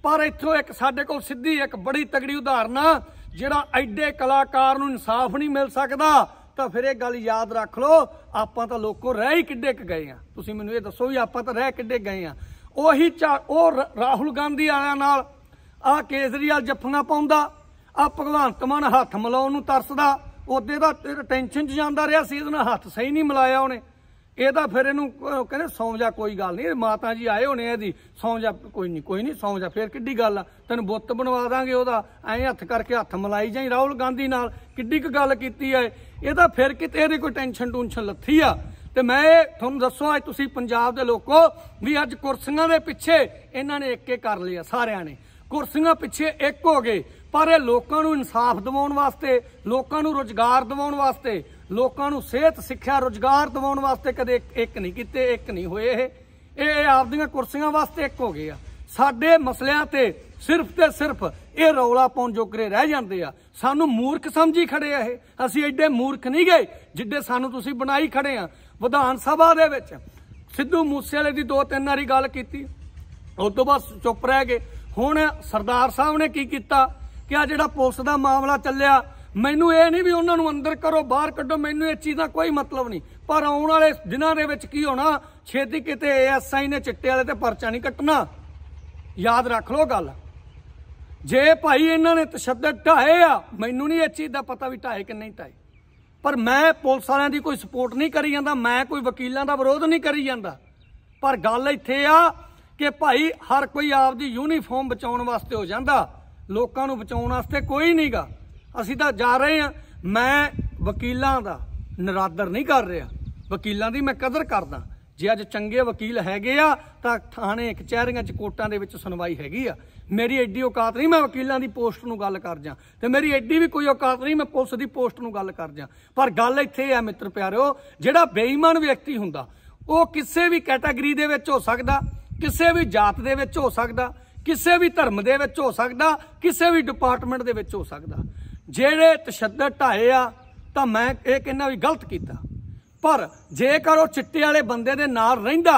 ਪਰ ਇੱਥੋਂ ਇੱਕ ਸਾਡੇ ਕੋਲ ਸਿੱਧੀ ਇੱਕ ਬੜੀ ਤਗੜੀ ਉਦਾਹਰਨ ਜਿਹੜਾ ਐਡੇ ਕਲਾਕਾਰ ਨੂੰ ਇਨਸਾਫ ਨਹੀਂ ਮਿਲ ਸਕਦਾ ਤਾਂ ਫਿਰ ਇਹ ਗੱਲ ਯਾਦ ਰੱਖ ਲਓ ਆਪਾਂ ਤਾਂ ਲੋਕੋ ਰਹਿ ਹੀ ਕਿੱਡੇ ਗਏ ਆ ਤੁਸੀਂ ਮੈਨੂੰ ਇਹ ਦੱਸੋ ਵੀ ਆਪਾਂ ਤਾਂ ਰਹਿ ਕਿੱਡੇ ਗਏ ਆ ਉਹੀ ਉਹ ਰਾਹੁਲ ਗਾਂਧੀ ਵਾਲਿਆਂ ਨਾਲ ਆ ਕੇਸਰੀਵਾਲ ਜੱਫੀਆਂ ਪਾਉਂਦਾ ਆ ਭਗਵੰਤ ਮਾਨ ਹੱਥ ਮਲਾਉਣ ਨੂੰ ਤਰਸਦਾ ਉਹਦੇ ਦਾ ਟੈਨਸ਼ਨ 'ਚ ਜਾਂਦਾ ਰਿਹਾ ਸੀ ਇਹਦੇ ਨਾਲ ਹੱਥ ਸਹੀ ਨਹੀਂ ਮਿਲਾਇਆ ਉਹਨੇ ਇਹ ਤਾਂ ਫਿਰ ਇਹਨੂੰ ਕਹਿੰਦੇ ਸੌਂ ਜਾ ਕੋਈ ਗੱਲ ਨਹੀਂ ਮਾਤਾ ਜੀ ਆਏ ਹੋਣੇ ਇਹਦੀ ਸੌਂ ਜਾ ਕੋਈ ਨਹੀਂ ਕੋਈ ਨਹੀਂ ਸੌਂ ਜਾ ਫਿਰ ਕਿੱਡੀ ਗੱਲ ਆ ਤੈਨੂੰ ਬੁੱਤ ਬਣਵਾ ਦਾਂਗੇ ਉਹਦਾ ਐਂ ਹੱਥ ਕਰਕੇ ਹੱਥ ਮਲਾਈ ਜਾਈ ਰਾਹੁਲ ਗਾਂਧੀ ਨਾਲ ਕਿੱਡੀ ਕੁ ਗੱਲ ਕੀਤੀ ਐ ਇਹ ਤਾਂ ਫਿਰ ਕਿਤੇ ਇਹਦੀ ਕੋਈ ਟੈਨਸ਼ਨ ਟੂਨਸ਼ਨ ਲੱਥੀ ਆ ਤੇ ਮੈਂ ਤੁਹਾਨੂੰ ਦੱਸੋ ਅੱਜ ਤੁਸੀਂ ਪੰਜਾਬ ਦੇ ਲੋਕੋ ਵੀ ਅੱਜ ਕੁਰਸੀਆਂ ਦੇ ਪਿੱਛੇ ਇਹਨਾਂ ਨੇ ਇੱਕ ਇੱਕ ਕਰ ਲਿਆ ਸਾਰਿਆਂ ਨੇ ਕੁਰਸੀਆਂ ਪਿੱਛੇ ਇੱਕ ਹੋ ਗਏ ਪਰ ਇਹ ਲੋਕਾਂ ਨੂੰ ਇਨਸਾਫ ਦਿਵਾਉਣ ਵਾਸਤੇ ਲੋਕਾਂ ਨੂੰ ਰੋਜ਼ਗਾਰ ਦਿਵਾਉਣ ਵਾਸਤੇ ਲੋਕਾਂ ਨੂੰ ਸਿਹਤ ਸਿੱਖਿਆ ਰੋਜ਼ਗਾਰ ਦਿਵਾਉਣ ਵਾਸਤੇ ਕਦੇ ਇੱਕ ਨਹੀਂ ਕੀਤੇ ਇੱਕ ਨਹੀਂ ਹੋਏ ਇਹ ਇਹ ਆਪਦੀਆਂ ਕੁਰਸੀਆਂ ਵਾਸਤੇ ਇੱਕ ਹੋ ਗਏ ਆ ਸਾਡੇ ਮਸਲਿਆਂ ਤੇ ਸਿਰਫ ਤੇ ਸਿਰਫ ਇਹ ਰੌਲਾ ਪਾਉਣ ਜੋਗਰੇ ਰਹਿ ਜਾਂਦੇ ਆ ਸਾਨੂੰ ਮੂਰਖ ਸਮਝੀ ਖੜੇ ਆ ਇਹ ਅਸੀਂ ਐਡੇ ਮੂਰਖ ਨਹੀਂ ਗਏ ਜਿੱਡੇ ਸਾਨੂੰ ਤੁਸੀਂ ਬਣਾਈ ਖੜੇ ਆ ਵਿਧਾਨ ਸਭਾ ਦੇ ਵਿੱਚ ਸਿੱਧੂ ਮੂਸੇ ਵਾਲੇ ਦੀ ਦੋ ਤਿੰਨ ਵਾਰੀ ਗੱਲ ਕੀਤੀ ਉਸ ਤੋਂ ਬਾਅਦ ਚੁੱਪ ਰਹਿ ਗਏ ਹੁਣ ਸਰਦਾਰ ਸਾਹਿਬ ਨੇ ਕੀ ਕੀਤਾ ਕਿ ਆ ਜਿਹੜਾ ਪੁਲਿਸ ਦਾ ਮਾਮਲਾ ਚੱਲਿਆ ਮੈਨੂੰ ਇਹ ਨਹੀਂ ਵੀ ਉਹਨਾਂ ਨੂੰ ਅੰਦਰ ਕਰੋ ਬਾਹਰ ਕੱਢੋ ਮੈਨੂੰ ਇਹ ਚੀਜ਼ਾਂ ਕੋਈ ਮਤਲਬ ਨਹੀਂ ਪਰ ਆਉਣ ਵਾਲੇ ਦਿਨਾਂ ਦੇ ਵਿੱਚ ਕੀ ਹੋਣਾ ਛੇਤੀ ਕਿਤੇ ਐਸਆਈ ਨੇ ਚਿੱਟੇ ਵਾਲੇ ਤੇ ਪਰਚਾ ਨਹੀਂ ਕੱਟਣਾ ਯਾਦ ਰੱਖ ਲਓ ਗੱਲ ਜੇ ਭਾਈ ਇਹਨਾਂ ਨੇ ਤਸ਼ੱਦਦ ਢਾਏ ਆ ਮੈਨੂੰ ਨਹੀਂ ਇਹ ਚੀਜ਼ ਦਾ ਪਤਾ ਵੀ ਢਾਏ ਕਿ ਨਹੀਂ ਢਾਏ ਪਰ ਮੈਂ ਪੁਲਿਸ ਵਾਲਿਆਂ ਦੀ ਕੋਈ ਸਪੋਰਟ ਨਹੀਂ ਕਰੀ ਜਾਂਦਾ ਮੈਂ ਕੋਈ ਵਕੀਲਾਂ ਦਾ ਵਿਰੋਧ ਨਹੀਂ ਕਰੀ ਜਾਂਦਾ ਪਰ ਗੱਲ ਇੱਥੇ ਆ ਕਿ ਭਾਈ ਹਰ ਕੋਈ ਆਪਦੀ ਯੂਨੀਫਾਰਮ ਬਚਾਉਣ ਵਾਸਤੇ ਹੋ ਜਾਂਦਾ ਲੋਕਾਂ ਨੂੰ ਬਚਾਉਣ ਵਾਸਤੇ ਕੋਈ ਨਹੀਂਗਾ ਅਸੀਂ ਤਾਂ ਜਾ ਰਹੇ ਆ ਮੈਂ ਵਕੀਲਾਂ ਦਾ ਨਰਾਦਰ ਨਹੀਂ ਕਰ ਰਿਹਾ ਵਕੀਲਾਂ ਦੀ ਮੈਂ ਕਦਰ ਕਰਦਾ ਜੇ ਅੱਜ ਚੰਗੇ ਵਕੀਲ ਹੈਗੇ ਆ ਤਾਂ ਥਾਣੇ ਕਚਹਿਰੀਆਂ 'ਚ ਕੋਰਟਾਂ ਦੇ ਵਿੱਚ ਸੁਣਵਾਈ ਹੈਗੀ ਆ ਮੇਰੀ ਐਡੀ ਔਕਾਤ ਨਹੀਂ ਮੈਂ ਵਕੀਲਾਂ ਦੀ ਪੋਸਟ ਨੂੰ ਗੱਲ ਕਰ ਜਾ ਤੇ ਮੇਰੀ ਐਡੀ ਵੀ ਕੋਈ ਔਕਾਤ ਨਹੀਂ ਮੈਂ ਪੁਲਿਸ ਦੀ ਪੋਸਟ ਨੂੰ ਗੱਲ ਕਰ ਜਾ ਪਰ ਗੱਲ ਇੱਥੇ ਆ ਮਿੱਤਰ ਪਿਆਰਿਓ ਜਿਹੜਾ ਬੇਈਮਾਨ ਵਿਅਕਤੀ ਹੁੰਦਾ ਉਹ ਕਿਸੇ ਵੀ ਕੈਟਾਗਰੀ ਦੇ ਵਿੱਚ ਹੋ ਸਕਦਾ ਕਿਸੇ ਵੀ ਜਾਤ ਦੇ ਵਿੱਚ ਹੋ ਸਕਦਾ ਕਿਸੇ ਵੀ ਧਰਮ ਦੇ ਵਿੱਚ ਹੋ ਸਕਦਾ ਕਿਸੇ ਵੀ ਡਿਪਾਰਟਮੈਂਟ ਦੇ ਵਿੱਚ ਹੋ ਸਕਦਾ ਜਿਹੜੇ ਤਸ਼ੱਦਦ ਢਾਏ ਆ ਤਾਂ ਮੈਂ ਇਹ ਕਹਿੰਦਾ ਵੀ ਗਲਤ ਕੀਤਾ ਪਰ ਜੇਕਰ ਉਹ ਚਿੱਟੇ ਵਾਲੇ ਬੰਦੇ ਦੇ ਨਾਲ ਰਹਿੰਦਾ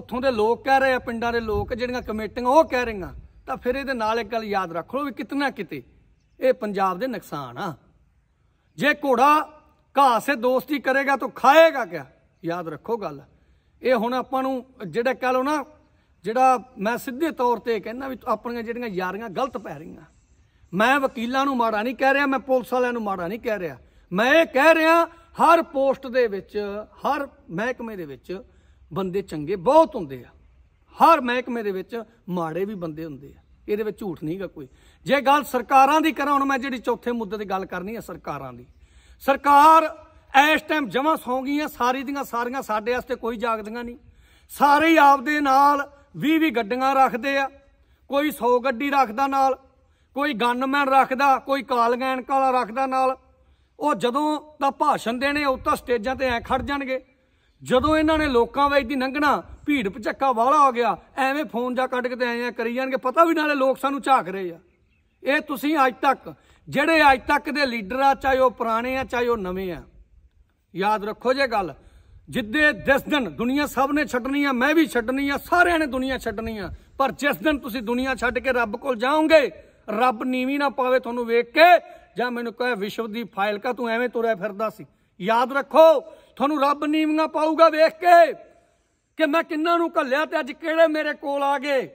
ਉੱਥੋਂ ਦੇ ਲੋਕ ਕਹਿ ਰਹੇ ਆ ਪਿੰਡਾਂ ਦੇ ਲੋਕ ਜਿਹੜੀਆਂ ਕਮੇਟੀਆਂ ਉਹ ਕਹਿ ਰਹੀਆਂ ਤਾਂ ਫਿਰ ਇਹਦੇ ਨਾਲ ਇੱਕ ਗੱਲ ਯਾਦ ਰੱਖ ਲਓ ਵੀ ਕਿਤਨਾ ਕਿਤੇ ਇਹ ਪੰਜਾਬ ਦੇ ਨੁਕਸਾਨ ਆ ਜੇ ਘੋੜਾ ਘਾਹ ਸੇ ਦੋਸਤੀ ਕਰੇਗਾ ਤਾਂ ਖਾਏਗਾ ਕਿਆ ਯਾਦ ਰੱਖੋ ਗੱਲ ਇਹ ਹੁਣ ਆਪਾਂ ਨੂੰ ਜਿਹੜਾ ਕਹ ਲਓ ਨਾ ਜਿਹੜਾ ਮੈਂ ਸਿੱਧੇ ਤੌਰ ਤੇ ਕਹਿੰਦਾ ਵੀ ਆਪਣੀਆਂ ਜਿਹੜੀਆਂ ਯਾਰੀਆਂ ਗਲਤ ਪੈ ਰਹੀਆਂ ਮੈਂ ਵਕੀਲਾਂ ਨੂੰ ਮਾੜਾ ਨਹੀਂ ਕਹਿ ਰਿਹਾ ਮੈਂ ਪੁਲਿਸ ਵਾਲਿਆਂ ਨੂੰ ਮਾੜਾ ਨਹੀਂ ਕਹਿ ਰਿਹਾ ਮੈਂ ਇਹ ਕਹਿ ਰਿਹਾ ਹਰ ਪੋਸਟ ਦੇ ਵਿੱਚ ਹਰ ਮਹਿਕਮੇ ਦੇ ਵਿੱਚ ਬੰਦੇ ਚੰਗੇ ਬਹੁਤ ਹੁੰਦੇ ਆ ਹਰ ਮਹਿਕਮੇ ਦੇ ਵਿੱਚ ਮਾੜੇ ਵੀ ਬੰਦੇ ਹੁੰਦੇ ਆ ਇਹਦੇ ਵਿੱਚ ਝੂਠ ਨਹੀਂਗਾ ਕੋਈ ਜੇ ਗੱਲ ਸਰਕਾਰਾਂ ਦੀ ਕਰਾਂ ਹੁਣ ਮੈਂ ਜਿਹੜੀ ਚੌਥੇ ਮੁੱਦੇ ਤੇ ਗੱਲ ਕਰਨੀ ਆ ਸਰਕਾਰਾਂ ਦੀ ਸਰਕਾਰ ਇਸ ਟਾਈਮ ਜਮਾ ਸੌ ਗਈਆਂ ਸਾਰੀ ਦੀਆਂ ਸਾਰੀਆਂ ਸਾਡੇ ਵਾਸਤੇ ਕੋਈ ਜਾਗਦੀਆਂ ਨਹੀਂ ਸਾਰੇ ਆਪਦੇ ਨਾਲ 20 20 ਗੱਡੀਆਂ ਰੱਖਦੇ ਆ ਕੋਈ 100 ਗੱਡੀ ਰੱਖਦਾ ਨਾਲ ਕੋਈ ਗਨਮੈਨ ਰੱਖਦਾ ਕੋਈ ਕਾਲਗੈਨ ਕਾਲਾ ਰੱਖਦਾ ਨਾਲ ਉਹ ਜਦੋਂ ਤਾਂ ਭਾਸ਼ਣ ਦੇਣੇ ਉਹ ਤਾਂ ਸਟੇਜਾਂ ਤੇ ਐ ਖੜ ਜਾਣਗੇ ਜਦੋਂ ਇਹਨਾਂ ਨੇ ਲੋਕਾਂ ਵਿੱਚ ਦੀ ਲੰਘਣਾ ਭੀੜ ਭਚੱਕਾ ਵਾਲਾ ਹੋ ਗਿਆ ਐਵੇਂ ਫੋਨ ਜਾ ਕੱਢ ਕੇ ਤੇ ਆ ਕਰੀ ਜਾਣਗੇ ਪਤਾ ਵੀ ਨਾਲੇ ਲੋਕ ਸਾਨੂੰ ਝਾਕ ਰਹੇ ਆ ਇਹ ਤੁਸੀਂ ਅੱਜ ਤੱਕ ਜਿਹੜੇ ਅੱਜ ਤੱਕ ਦੇ ਲੀਡਰ ਆ ਚਾਹੇ ਉਹ ਪੁਰਾਣੇ ਆ ਚਾਹੇ ਉਹ ਨਵੇਂ ਆ ਯਾਦ ਰੱਖੋ ਜੇ ਗੱਲ ਜਿੱਦੇ ਦਿਸ ਦਿਨ ਦੁਨੀਆ ਸਭ ਨੇ ਛੱਡਣੀ ਆ ਮੈਂ ਵੀ ਛੱਡਣੀ ਆ ਸਾਰਿਆਂ ਨੇ ਦੁਨੀਆ ਛੱਡਣੀ ਆ ਪਰ ਜਿਸ ਦਿਨ ਤੁਸੀਂ ਦੁਨੀਆ ਛੱਡ ਕੇ ਰੱਬ ਕੋਲ ਜਾਓਗੇ ਰੱਬ ਨੀਵੀਂ ਨਾ ਪਾਵੇ ਤੁਹਾਨੂੰ ਵੇਖ ਕੇ ਜਾਂ ਮੈਨੂੰ ਕਹੇ ਵਿਸ਼ਵ ਦੀ ਫਾਈਲ ਕਾ ਤੂੰ ਐਵੇਂ ਤੁਰਿਆ ਫਿਰਦਾ ਸੀ ਯਾਦ ਰੱਖੋ ਤੁਹਾਨੂੰ ਰੱਬ ਨੀਵੀਆਂ ਪਾਊਗਾ ਵੇਖ ਕੇ ਕਿ ਮੈਂ ਕਿੰਨਾਂ ਨੂੰ ਘੱਲਿਆ ਤੇ ਅੱਜ ਕਿਹੜੇ ਮੇਰੇ ਕੋਲ ਆ ਗਏ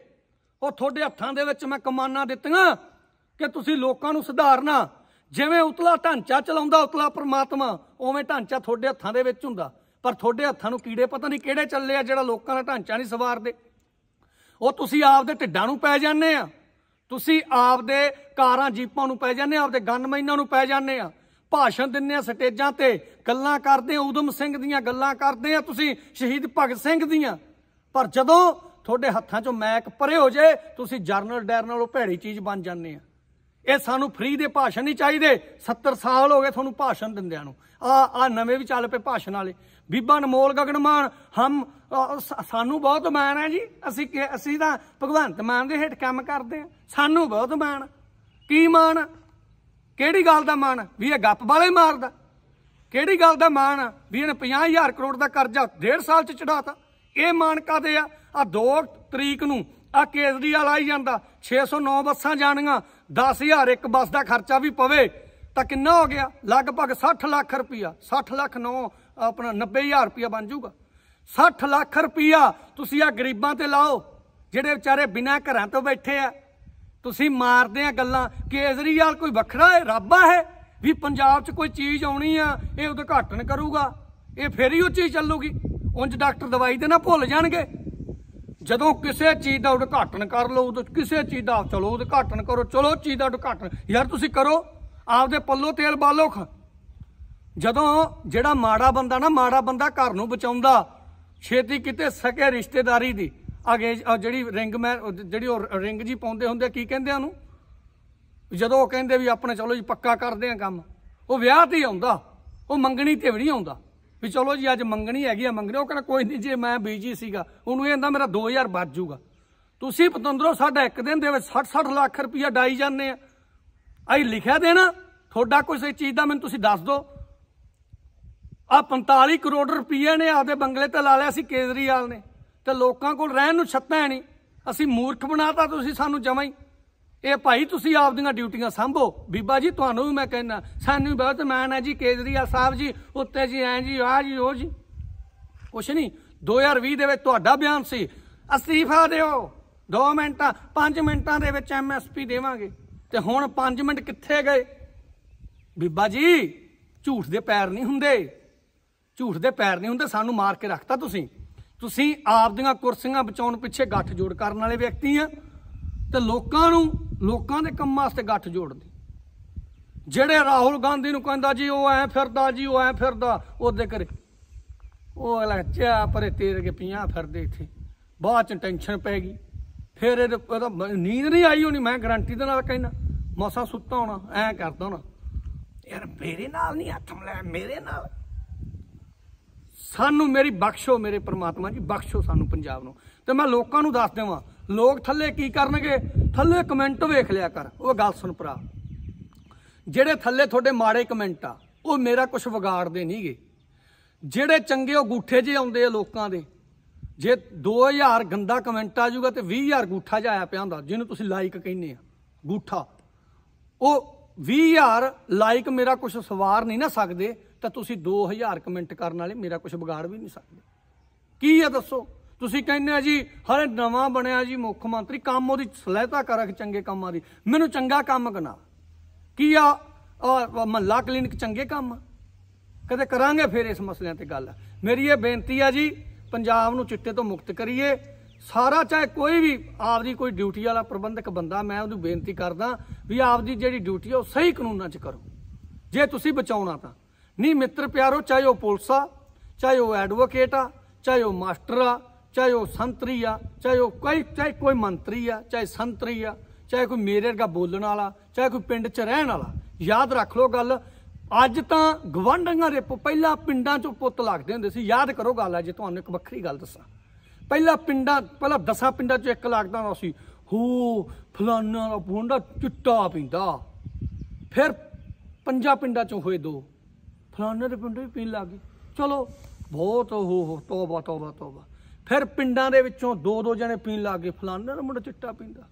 ਉਹ ਤੁਹਾਡੇ ਹੱਥਾਂ ਦੇ ਵਿੱਚ ਮੈਂ ਕਮਾਨਾਂ ਦਿੱਤੀਆਂ ਕਿ ਤੁਸੀਂ ਲੋਕਾਂ ਨੂੰ ਸੁਧਾਰਨਾ ਜਿਵੇਂ ਉਤਲਾ ਢਾਂਚਾ ਚਲਾਉਂਦਾ ਉਤਲਾ ਪ੍ਰਮਾਤਮਾ ਉਵੇਂ ਢਾਂਚਾ ਤੁਹਾਡੇ ਹੱਥਾਂ ਦੇ ਵਿੱਚ ਹੁੰਦਾ ਪਰ ਤੁਹਾਡੇ ਹੱਥਾਂ ਨੂੰ ਕੀੜੇ ਪਤਾ ਨਹੀਂ ਕਿਹੜੇ ਚੱਲੇ ਆ ਜਿਹੜਾ ਲੋਕਾਂ ਦਾ ਢਾਂਚਾ ਨਹੀਂ ਸਵਾਰਦੇ ਉਹ ਤੁਸੀਂ ਆਪਦੇ ਢਿੱਡਾਂ ਨੂੰ ਪੈ ਜਾਂਦੇ ਆ ਤੁਸੀਂ ਆਪਦੇ ਕਾਰਾਂ ਜੀਪਾਂ ਨੂੰ ਪੈ ਜਾਂਦੇ ਆਪਦੇ ਗਨਮੈਨਾਂ ਨੂੰ ਪੈ ਜਾਂਦੇ ਆ ਭਾਸ਼ਣ ਦਿੰਨੇ ਆ ਸਟੇਜਾਂ ਤੇ ਗੱਲਾਂ ਕਰਦੇ ਆ ਉਦਮ ਸਿੰਘ ਦੀਆਂ ਗੱਲਾਂ ਕਰਦੇ ਆ ਤੁਸੀਂ ਸ਼ਹੀਦ ਭਗਤ ਸਿੰਘ ਦੀਆਂ ਪਰ ਜਦੋਂ ਤੁਹਾਡੇ ਹੱਥਾਂ 'ਚੋਂ ਮੈਕ ਪਰੇ ਹੋ ਜੇ ਤੁਸੀਂ ਜਰਨਲ ਡੈਰ ਨਾਲੋਂ ਭੈੜੀ ਚੀਜ਼ ਬਣ ਜਾਂਦੇ ਆ ਇਹ ਸਾਨੂੰ ਫ੍ਰੀ ਦੇ ਭਾਸ਼ਣ ਨਹੀਂ ਚਾਹੀਦੇ 70 ਸਾਲ ਹੋ ਗਏ ਤੁਹਾਨੂੰ ਭਾਸ਼ਣ ਦਿੰਦਿਆਂ ਨੂੰ ਆ ਆ ਨਵੇਂ ਵੀ ਚੱਲ ਪਏ ਭਾਸ਼ਣ ਵਾਲੇ ਬੀਬਾ ਅਨਮੋਲ ਗਗਨ ਮਾਨ ਹਮ ਸਾਨੂੰ ਬਹੁਤ ਮਾਣ ਹੈ ਜੀ ਅਸੀਂ ਅਸੀਂ ਤਾਂ ਭਗਵੰਤ ਮਾਨ ਦੇ ਹੇਠ ਕੰਮ ਕਰਦੇ ਆ ਸਾਨੂੰ ਬਹੁਤ ਮਾਣ ਕੀ ਮਾਣ ਕਿਹੜੀ ਗੱਲ ਦਾ ਮਾਣ ਵੀ ਇਹ ਗੱਪ ਵਾਲੇ ਮਾਰਦਾ ਕਿਹੜੀ ਗੱਲ ਦਾ ਮਾਣ ਵੀ ਇਹਨੇ 50000 ਕਰੋੜ ਦਾ ਕਰਜ਼ਾ 1.5 ਸਾਲ ਚ ਚੜਾਤਾ ਇਹ ਮਾਣ ਕਾਦੇ ਆ ਆ 2 ਤਰੀਕ ਨੂੰ ਆ ਕੇਸਰੀ ਵਾਲਾ ਆਈ ਜਾਂਦਾ 609 ਬੱਸਾਂ ਜਾਣੀਆਂ 10000 ਇੱਕ ਬੱਸ ਦਾ ਖਰਚਾ ਵੀ ਪਵੇ ਤਾਂ ਕਿੰਨਾ ਹੋ ਗਿਆ ਲਗਭਗ 60 ਲੱਖ ਰੁਪਇਆ 60 ਲੱਖ 9 ਆਪਣਾ 90000 ਰੁਪਇਆ ਬਣ ਜਾਊਗਾ 60 ਲੱਖ ਰੁਪਇਆ ਤੁਸੀਂ ਆ ਗਰੀਬਾਂ ਤੇ ਲਾਓ ਜਿਹੜੇ ਵਿਚਾਰੇ ਬਿਨਾਂ ਘਰਾਂ ਤੋਂ ਬੈਠੇ ਆ ਤੁਸੀਂ ਮਾਰਦੇ ਆ ਗੱਲਾਂ ਕੇਜਰੀਵਾਲ ਕੋਈ ਵੱਖਰਾ ਹੈ ਰੱਬਾ ਹੈ ਵੀ ਪੰਜਾਬ 'ਚ ਕੋਈ ਚੀਜ਼ ਆਉਣੀ ਆ ਇਹ ਉਦਘਾਟਨ ਕਰੂਗਾ ਇਹ ਫੇਰ ਹੀ ਉਹ ਚੀਜ਼ ਚੱਲੂਗੀ ਉਂਝ ਡਾਕਟਰ ਦਵਾਈ ਦੇ ਨਾ ਭੁੱਲ ਜਾਣਗੇ ਜਦੋਂ ਕਿਸੇ ਚੀਜ਼ ਦਾ ਉਦਘਾਟਨ ਕਰ ਲਓ ਉਦੋਂ ਕਿਸੇ ਚੀਜ਼ ਦਾ ਚਲੋ ਉਦਘਾਟਨ ਕਰੋ ਚਲੋ ਚੀਜ਼ ਦਾ ਉਦਘਾਟਨ ਯਾਰ ਤੁਸੀਂ ਕਰੋ ਆਪਦੇ ਪੱਲੋ ਤੇਲ ਬਾਲੋ ਖਾ ਜਦੋਂ ਜਿਹੜਾ ਮਾੜਾ ਬੰਦਾ ਨਾ ਮਾੜਾ ਬੰਦਾ ਘਰ ਨੂੰ ਬਚਾਉਂਦਾ ਛੇਤੀ ਕਿਤੇ ਸਕੇ ਰਿਸ਼ਤੇਦਾਰੀ ਦੀ ਅਗੇ ਜਿਹੜੀ ਰਿੰਗ ਮੈਂ ਜਿਹੜੀ ਉਹ ਰਿੰਗ ਜੀ ਪਾਉਂਦੇ ਹੁੰਦੇ ਕੀ ਕਹਿੰਦੇ ਉਹਨੂੰ ਜਦੋਂ ਉਹ ਕਹਿੰਦੇ ਵੀ ਆਪਣੇ ਚਲੋ ਜੀ ਪੱਕਾ ਕਰਦੇ ਆ ਕੰਮ ਉਹ ਵਿਆਹ ਤੇ ਆਉਂਦਾ ਉਹ ਮੰਗਣੀ ਤੇ ਵੀ ਨਹੀਂ ਆਉਂਦਾ ਵੀ ਚਲੋ ਜੀ ਅੱਜ ਮੰਗਣੀ ਹੈਗੀ ਆ ਮੰਗਣੀ ਉਹ ਕਹਿੰਦਾ ਕੋਈ ਨਹੀਂ ਜੇ ਮੈਂ ਬੀਜੀ ਸੀਗਾ ਉਹਨੂੰ ਇਹ ਹੁੰਦਾ ਮੇਰਾ 2000 ਵੱਜ ਜਾਊਗਾ ਤੁਸੀਂ ਪਤੰਦਰੋ ਸਾਡਾ ਇੱਕ ਦਿਨ ਦੇ ਵਿੱਚ 60-60 ਲੱਖ ਰੁਪਇਆ ਡਾਈ ਜਾਂਦੇ ਆ ਆਈ ਲਿਖਿਆ ਦੇਣਾ ਤੁਹਾਡਾ ਕੋਈ ਚੀਜ਼ ਦਾ ਮੈਨੂੰ ਤੁਸੀਂ ਦੱਸ ਦਿਓ ਆ 45 ਕਰੋੜ ਰੁਪਏ ਨੇ ਆਪਦੇ ਬੰਗਲੇ ਤੇ ਲਾ ਲਿਆ ਸੀ ਕੇਜਰੀਵਾਲ ਨੇ ਤੇ ਲੋਕਾਂ ਕੋਲ ਰਹਿਣ ਨੂੰ ਛੱਤਾਂ ਨਹੀਂ ਅਸੀਂ ਮੂਰਖ ਬਣਾਤਾ ਤੁਸੀਂ ਸਾਨੂੰ ਜਮਾ ਹੀ ਇਹ ਭਾਈ ਤੁਸੀਂ ਆਪਦੀਆਂ ਡਿਊਟੀਆਂ ਸੰਭੋ ਬੀਬਾ ਜੀ ਤੁਹਾਨੂੰ ਵੀ ਮੈਂ ਕਹਿੰਦਾ ਸਾਨੂੰ ਬਹੁਤ ਮਾਣ ਹੈ ਜੀ ਕੇਜਰੀਵਾਲ ਸਾਹਿਬ ਜੀ ਉੱਤੇ ਜੀ ਐ ਜੀ ਆ ਜੀ ਉਹ ਜੀ ਕੁਛ ਨਹੀਂ 2020 ਦੇ ਵਿੱਚ ਤੁਹਾਡਾ ਬਿਆਨ ਸੀ ਅਸਤੀਫਾ ਦਿਓ 2 ਮਿੰਟਾਂ 5 ਮਿੰਟਾਂ ਦੇ ਵਿੱਚ ਐਮਐਸਪੀ ਦੇਵਾਂਗੇ ਤੇ ਹੁਣ 5 ਮਿੰਟ ਕਿੱਥੇ ਗਏ ਬੀਬਾ ਜੀ ਝੂਠ ਦੇ ਪੈਰ ਨਹੀਂ ਹੁੰਦੇ ਝੂਠ ਦੇ ਪੈਰ ਨਹੀਂ ਹੁੰਦੇ ਸਾਨੂੰ ਮਾਰ ਕੇ ਰੱਖਤਾ ਤੁਸੀਂ ਤੁਸੀਂ ਆਪ ਦੀਆਂ ਕੁਰਸੀਆਂ ਬਚਾਉਣ ਪਿੱਛੇ ਗੱਠ ਜੋੜ ਕਰਨ ਵਾਲੇ ਵਿਅਕਤੀ ਆ ਤੇ ਲੋਕਾਂ ਨੂੰ ਲੋਕਾਂ ਦੇ ਕੰਮਾਂ ਵਾਸਤੇ ਗੱਠ ਜੋੜਦੇ ਜਿਹੜੇ ਰਾਹੁਲ ਗਾਂਧੀ ਨੂੰ ਕਹਿੰਦਾ ਜੀ ਉਹ ਐ ਫਿਰਦਾ ਜੀ ਉਹ ਐ ਫਿਰਦਾ ਉਹਦੇ ਕਰੇ ਉਹ ਅਗਲਾ ਚਾ ਪਰੇ ਤੇਰੇ ਕੇ ਪੀਆਂ ਫਿਰਦੇ ਇੱਥੇ ਬਾਅਦ ਚ ਟੈਨਸ਼ਨ ਪੈ ਗਈ ਫਿਰ ਇਹਦਾ ਨੀਂਦ ਨਹੀਂ ਆਈ ਹੋਣੀ ਮੈਂ ਗਾਰੰਟੀ ਦੇ ਨਾਲ ਕਹਿੰਦਾ ਮਸਾ ਸੁੱਤਾ ਹੋਣਾ ਐ ਕਰਦਾ ਹੋਣਾ ਯਾਰ ਮੇਰੇ ਨਾਲ ਨਹੀਂ ਹੱਥ ਮਲਾ ਮੇਰੇ ਨਾਲ ਸਾਨੂੰ ਮੇਰੀ ਬਖਸ਼ੋ ਮੇਰੇ ਪ੍ਰਮਾਤਮਾ ਜੀ ਬਖਸ਼ੋ ਸਾਨੂੰ ਪੰਜਾਬ ਨੂੰ ਤੇ ਮੈਂ ਲੋਕਾਂ ਨੂੰ ਦੱਸ ਦੇਵਾਂ ਲੋਕ ਥੱਲੇ ਕੀ ਕਰਨਗੇ ਥੱਲੇ ਕਮੈਂਟ ਵੇਖ ਲਿਆ ਕਰ ਉਹ ਗੱਲ ਸੁਣ ਭਰਾ ਜਿਹੜੇ ਥੱਲੇ ਤੁਹਾਡੇ ਮਾੜੇ ਕਮੈਂਟ ਆ ਉਹ ਮੇਰਾ ਕੁਝ ਵਿਗਾੜਦੇ ਨਹੀਂਗੇ ਜਿਹੜੇ ਚੰਗੇ ਉਹ ਗੂਠੇ ਜੇ ਆਉਂਦੇ ਆ ਲੋਕਾਂ ਦੇ ਜੇ 2000 ਗੰਦਾ ਕਮੈਂਟ ਆ ਜਾਊਗਾ ਤੇ 20000 ਗੂਠਾ ਜਾਇਆ ਪਿਆ ਹੁੰਦਾ ਜਿਹਨੂੰ ਤੁਸੀਂ ਲਾਈਕ ਕਹਿੰਦੇ ਆ ਗੂਠਾ ਉਹ 20000 ਲਾਈਕ ਮੇਰਾ ਕੁਝ ਸਵਾਰ ਨਹੀਂ ਨਾ ਸਕਦੇ ਤਾਂ ਤੁਸੀਂ 2000 ਕਮੈਂਟ ਕਰਨ ਵਾਲੇ ਮੇਰਾ ਕੁਝ ਵਿਗਾੜ ਵੀ ਨਹੀਂ ਸਕਦੇ ਕੀ ਆ ਦੱਸੋ ਤੁਸੀਂ ਕਹਿੰਦੇ ਆ ਜੀ ਹਰੇ ਨਵਾਂ ਬਣਿਆ ਜੀ ਮੁੱਖ ਮੰਤਰੀ ਕੰਮ ਉਹਦੀ ਸਲਾਹਤਾ ਕਰਖ ਚੰਗੇ ਕੰਮਾਂ ਦੀ ਮੈਨੂੰ ਚੰਗਾ ਕੰਮ ਕਨਾ ਕੀ ਆ ਮਹੱਲਾ ਕਲੀਨਿਕ ਚੰਗੇ ਕੰਮ ਕਦੇ ਕਰਾਂਗੇ ਫਿਰ ਇਸ ਮਸਲਿਆਂ ਤੇ ਗੱਲ ਮੇਰੀ ਇਹ ਬੇਨਤੀ ਆ ਜੀ ਪੰਜਾਬ ਨੂੰ ਚਿੱਟੇ ਤੋਂ ਮੁਕਤ ਕਰੀਏ ਸਾਰਾ ਚਾਹੇ ਕੋਈ ਵੀ ਆਪਦੀ ਕੋਈ ਡਿਊਟੀ ਵਾਲਾ ਪ੍ਰਬੰਧਕ ਬੰਦਾ ਮੈਂ ਉਹਨੂੰ ਬੇਨਤੀ ਕਰਦਾ ਵੀ ਆਪਦੀ ਜਿਹੜੀ ਡਿਊਟੀ ਆ ਉਹ ਸਹੀ ਕਾਨੂੰਨਾਂ 'ਚ ਕਰੋ ਜੇ ਤੁਸੀਂ ਬਚਾਉਣਾ ਤਾਂ ਨਹੀਂ ਮਿੱਤਰ ਪਿਆਰੋ ਚਾਹੇ ਉਹ ਪੁਲਿਸ ਆ ਚਾਹੇ ਉਹ ਐਡਵੋਕੇਟ ਆ ਚਾਹੇ ਉਹ ਮਾਸਟਰ ਆ ਚਾਹੇ ਉਹ ਸੰਤਰੀ ਆ ਚਾਹੇ ਉਹ ਕੋਈ ਚਾਹੇ ਕੋਈ ਮੰਤਰੀ ਆ ਚਾਹੇ ਸੰਤਰੀ ਆ ਚਾਹੇ ਕੋਈ ਮੇਰੇ ਵਰਗਾ ਬੋਲਣ ਵਾਲਾ ਚਾਹੇ ਕੋਈ ਪਿੰਡ 'ਚ ਰਹਿਣ ਵਾਲਾ ਯਾਦ ਰੱਖ ਲਓ ਗੱਲ ਅੱਜ ਤਾਂ ਗਵੰਡੀਆਂ ਦੇ ਪਹਿਲਾਂ ਪਿੰਡਾਂ 'ਚੋਂ ਪੁੱਤ ਲੱਗਦੇ ਹੁੰਦੇ ਸੀ ਯਾਦ ਕਰੋ ਗੱਲ ਅੱਜ ਤੁਹਾਨੂੰ ਇੱਕ ਵੱਖਰੀ ਗੱਲ ਦੱਸਾਂ ਪਹਿਲਾਂ ਪਿੰਡਾਂ ਪਹਿਲਾਂ ਦਸਾਂ ਪਿੰਡਾਂ 'ਚੋਂ ਇੱਕ ਲੱਗਦਾ ਹੁੰਦਾ ਸੀ ਹੂ ਫਲਾਨਾ ਦਾ ਪੁੰਡਾ ਚਿੱਟਾ ਪਿੰਦਾ ਫਿਰ ਪੰਜਾਂ ਪਿੰਡਾਂ 'ਚੋਂ ਹੋਏ ਦੋ ਫਲਾਣੇ ਦੇ ਪਿੰਡ ਵੀ ਪੀਣ ਲੱਗ ਗਈ ਚਲੋ ਬਹੁਤ ਉਹ ਤੋਬਾ ਤੋਬਾ ਤੋਬਾ ਫਿਰ ਪਿੰਡਾਂ ਦੇ ਵਿੱਚੋਂ ਦੋ ਦੋ ਜਣੇ ਪੀਣ ਲੱਗ ਗਏ ਫਲਾਣੇ ਦਾ ਮੁੰਡਾ ਚਿੱਟਾ ਪੀਂਦਾ